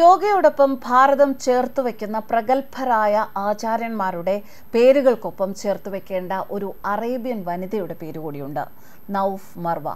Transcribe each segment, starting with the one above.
യോഗയോടൊപ്പം ഭാരതം ചേർത്ത് വയ്ക്കുന്ന പ്രഗത്ഭരായ ആചാര്യന്മാരുടെ പേരുകൾക്കൊപ്പം ചേർത്ത് വയ്ക്കേണ്ട ഒരു അറേബ്യൻ വനിതയുടെ പേര് കൂടിയുണ്ട് നൌഫ് മർവ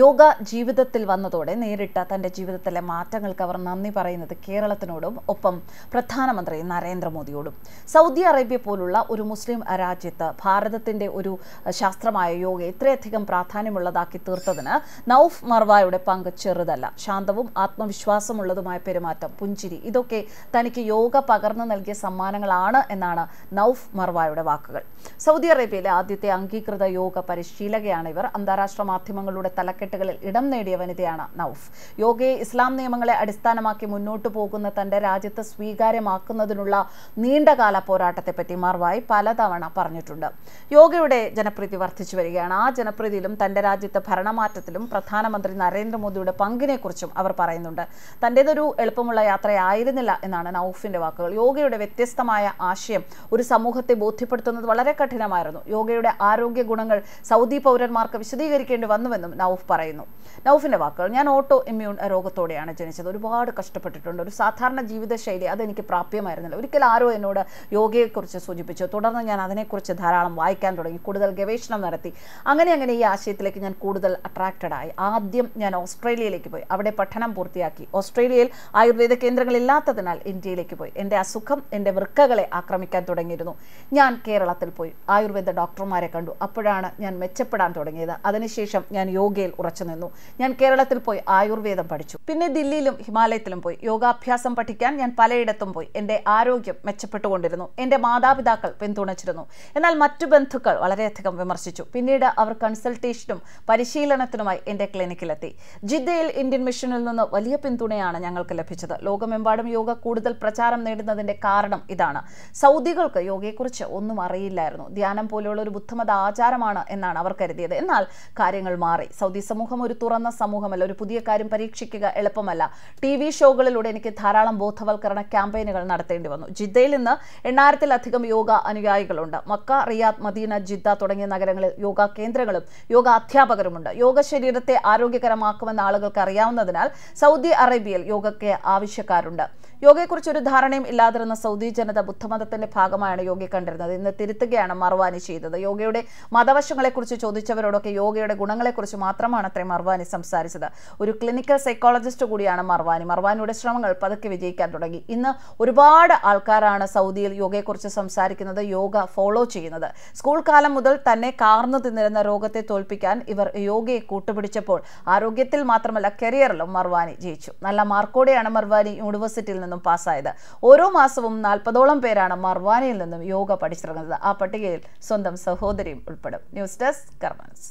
യോഗ ജീവിതത്തിൽ വന്നതോടെ നേരിട്ട തന്റെ ജീവിതത്തിലെ മാറ്റങ്ങൾക്ക് അവർ നന്ദി പറയുന്നത് കേരളത്തിനോടും ഒപ്പം പ്രധാനമന്ത്രി നരേന്ദ്രമോദിയോടും സൗദി അറേബ്യ പോലുള്ള ഒരു മുസ്ലിം രാജ്യത്ത് ഭാരതത്തിന്റെ ഒരു ശാസ്ത്രമായ യോഗ ഇത്രയധികം പ്രാധാന്യമുള്ളതാക്കി തീർത്തതിന് നൌഫ് മർവായുടെ പങ്ക് ചെറുതല്ല ശാന്തവും ആത്മവിശ്വാസമുള്ളതുമായ പെരുമാറ്റം പുഞ്ചിരി ഇതൊക്കെ തനിക്ക് യോഗ പകർന്നു നൽകിയ സമ്മാനങ്ങളാണ് എന്നാണ് നൌഫ് മർവായുടെ വാക്കുകൾ സൗദി അറേബ്യയിലെ ആദ്യത്തെ അംഗീകൃത യോഗ പരിശീലകയാണ് ഇവർ അന്താരാഷ്ട്ര മാധ്യമങ്ങളുടെ തലക്ക തലക്കെട്ടുകളിൽ ഇടം നേടിയ വനിതയാണ് നൌഫ് യോഗയെ ഇസ്ലാം നിയമങ്ങളെ അടിസ്ഥാനമാക്കി മുന്നോട്ടു പോകുന്ന തന്റെ രാജ്യത്ത് സ്വീകാര്യമാക്കുന്നതിനുള്ള നീണ്ടകാല പോരാട്ടത്തെപ്പറ്റി മാർവായി പലതവണ പറഞ്ഞിട്ടുണ്ട് യോഗയുടെ ജനപ്രീതി വർദ്ധിച്ചു വരികയാണ് ആ ജനപ്രീതിയിലും തന്റെ രാജ്യത്തെ ഭരണമാറ്റത്തിലും പ്രധാനമന്ത്രി നരേന്ദ്രമോദിയുടെ പങ്കിനെക്കുറിച്ചും അവർ പറയുന്നുണ്ട് തൻ്റേതൊരു എളുപ്പമുള്ള യാത്രയായിരുന്നില്ല എന്നാണ് നൌഫിന്റെ വാക്കുകൾ യോഗയുടെ വ്യത്യസ്തമായ ആശയം ഒരു സമൂഹത്തെ ബോധ്യപ്പെടുത്തുന്നത് വളരെ കഠിനമായിരുന്നു യോഗയുടെ ആരോഗ്യ ഗുണങ്ങൾ സൗദി പൗരന്മാർക്ക് വിശദീകരിക്കേണ്ടി വന്നുവെന്നും നൌഫ് പറയുന്നു നൌഫിൻ്റെ വാക്കുകൾ ഞാൻ ഓട്ടോ ഇമ്മ്യൂൺ രോഗത്തോടെയാണ് ജനിച്ചത് ഒരുപാട് കഷ്ടപ്പെട്ടിട്ടുണ്ട് ഒരു സാധാരണ ജീവിതശൈലി അതെനിക്ക് പ്രാപ്യമായിരുന്നില്ല ഒരിക്കൽ ആരോ എന്നോട് യോഗയെക്കുറിച്ച് സൂചിപ്പിച്ചു തുടർന്ന് ഞാൻ അതിനെക്കുറിച്ച് ധാരാളം വായിക്കാൻ തുടങ്ങി കൂടുതൽ ഗവേഷണം നടത്തി അങ്ങനെ അങ്ങനെ ഈ ആശയത്തിലേക്ക് ഞാൻ കൂടുതൽ അട്രാക്റ്റഡ് ആയി ആദ്യം ഞാൻ ഓസ്ട്രേലിയയിലേക്ക് പോയി അവിടെ പഠനം പൂർത്തിയാക്കി ഓസ്ട്രേലിയയിൽ ആയുർവേദ കേന്ദ്രങ്ങളില്ലാത്തതിനാൽ ഇന്ത്യയിലേക്ക് പോയി എൻ്റെ അസുഖം എൻ്റെ വൃക്കകളെ ആക്രമിക്കാൻ തുടങ്ങിയിരുന്നു ഞാൻ കേരളത്തിൽ പോയി ആയുർവേദ ഡോക്ടർമാരെ കണ്ടു അപ്പോഴാണ് ഞാൻ മെച്ചപ്പെടാൻ തുടങ്ങിയത് അതിനുശേഷം ഞാൻ യോഗയിൽ ഉറച്ചുനിന്നു ഞാൻ കേരളത്തിൽ പോയി ആയുർവേദം പഠിച്ചു പിന്നെ ദില്ലിയിലും ഹിമാലയത്തിലും പോയി യോഗാഭ്യാസം പഠിക്കാൻ ഞാൻ പലയിടത്തും പോയി എൻ്റെ ആരോഗ്യം മെച്ചപ്പെട്ടുകൊണ്ടിരുന്നു എൻ്റെ മാതാപിതാക്കൾ പിന്തുണച്ചിരുന്നു എന്നാൽ മറ്റു ബന്ധുക്കൾ വളരെയധികം വിമർശിച്ചു പിന്നീട് അവർ കൺസൾട്ടേഷനും പരിശീലനത്തിനുമായി എൻ്റെ ക്ലിനിക്കിലെത്തി ജിദ്ദയിൽ ഇന്ത്യൻ മിഷനിൽ നിന്ന് വലിയ പിന്തുണയാണ് ഞങ്ങൾക്ക് ലഭിച്ചത് ലോകമെമ്പാടും യോഗ കൂടുതൽ പ്രചാരം നേടുന്നതിൻ്റെ കാരണം ഇതാണ് സൗദികൾക്ക് യോഗയെക്കുറിച്ച് ഒന്നും അറിയില്ലായിരുന്നു ധ്യാനം പോലെയുള്ള ഒരു ബുദ്ധമത ആചാരമാണ് എന്നാണ് അവർ കരുതിയത് എന്നാൽ കാര്യങ്ങൾ മാറി സൗദി സമൂഹം ഒരു തുറന്ന സമൂഹമല്ല ഒരു പുതിയ കാര്യം പരീക്ഷിക്കുക എളുപ്പമല്ല ടി വി ഷോകളിലൂടെ എനിക്ക് ധാരാളം ബോധവൽക്കരണ ക്യാമ്പയിനുകൾ നടത്തേണ്ടി വന്നു ജിദ്ദയിൽ നിന്ന് എണ്ണായിരത്തിലധികം യോഗ അനുയായികളുണ്ട് മക്ക റിയാദ് മദീന ജിദ്ദ തുടങ്ങിയ നഗരങ്ങളിൽ യോഗ കേന്ദ്രങ്ങളും യോഗ അധ്യാപകരുമുണ്ട് യോഗ ശരീരത്തെ ആരോഗ്യകരമാക്കുമെന്ന് ആളുകൾക്ക് അറിയാവുന്നതിനാൽ സൗദി അറേബ്യയിൽ യോഗയ്ക്ക് ആവശ്യക്കാരുണ്ട് യോഗയെക്കുറിച്ച് ഒരു ധാരണയും ഇല്ലാതിരുന്ന സൗദി ജനത ബുദ്ധമതത്തിന്റെ ഭാഗമായാണ് യോഗയെ കണ്ടിരുന്നത് ഇന്ന് തിരുത്തുകയാണ് മർവാനി ചെയ്തത് യോഗയുടെ മതവശങ്ങളെക്കുറിച്ച് ചോദിച്ചവരോടൊക്കെ യോഗയുടെ ഗുണങ്ങളെക്കുറിച്ച് മാത്രമാണ് കാര്യമാണ് അത്രേ മർവാനി സംസാരിച്ചത് ഒരു ക്ലിനിക്കൽ സൈക്കോളജിസ്റ്റ് കൂടിയാണ് മർവാനി മർവാനിയുടെ ശ്രമങ്ങൾ പതുക്കെ വിജയിക്കാൻ തുടങ്ങി ഇന്ന് ഒരുപാട് ആൾക്കാരാണ് സൗദിയിൽ യോഗയെക്കുറിച്ച് സംസാരിക്കുന്നത് യോഗ ഫോളോ ചെയ്യുന്നത് സ്കൂൾ കാലം മുതൽ തന്നെ കാർന്നു തിന്നിരുന്ന രോഗത്തെ തോൽപ്പിക്കാൻ ഇവർ യോഗയെ കൂട്ടുപിടിച്ചപ്പോൾ ആരോഗ്യത്തിൽ മാത്രമല്ല കരിയറിലും മർവാനി ജയിച്ചു നല്ല മാർക്കോടെയാണ് മർവാനി യൂണിവേഴ്സിറ്റിയിൽ നിന്നും പാസ്സായത് ഓരോ മാസവും നാൽപ്പതോളം പേരാണ് മർവാനിയിൽ നിന്നും യോഗ പഠിച്ചിറങ്ങുന്നത് ആ പട്ടികയിൽ സ്വന്തം സഹോദരിയും ഉൾപ്പെടും ന്യൂസ് ഡെസ്ക് കർമാൻസ്